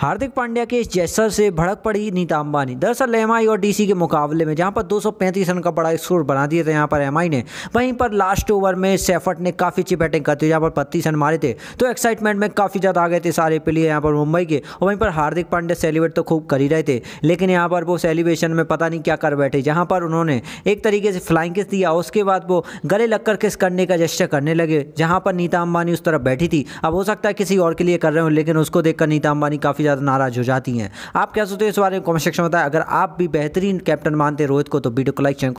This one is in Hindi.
हार्दिक पांड्या के इस जेस्टर से भड़क पड़ी नीता अंबानी दरअसल एम और डीसी के मुकाबले में जहां पर 235 रन का बड़ा स्कोर बना दिया था यहां पर एम ने वहीं पर लास्ट ओवर में सेफर्ट ने काफ़ी अच्छी बैटिंग करती थी जहाँ पर बत्तीस रन मारे थे तो एक्साइटमेंट में काफ़ी ज़्यादा आ गए थे सारे प्लेयर यहाँ पर मुंबई के और वहीं पर हार्दिक पांड्या सेलिब्रेट तो खूब कर ही रहे थे लेकिन यहाँ पर वो सेलिब्रेशन में पता नहीं क्या कर बैठे जहाँ पर उन्होंने एक तरीके से फ्लाइंग किस दिया उसके बाद वो गले लगकर किस करने का जश्चर करने लगे जहाँ पर नीता अंबानी उस तरफ बैठी थी अब हो सकता है किसी और के लिए कर रहे हो लेकिन उसको देखकर नीता अंबानी काफ़ी ज़्यादा नाराज़ हो जाती हैं आप क्या सोचते हो इस बारे में कॉमेंट सेक्शन में बताएं अगर आप भी बेहतरीन कैप्टन मानते रोहित को तो वीडियो को लाइक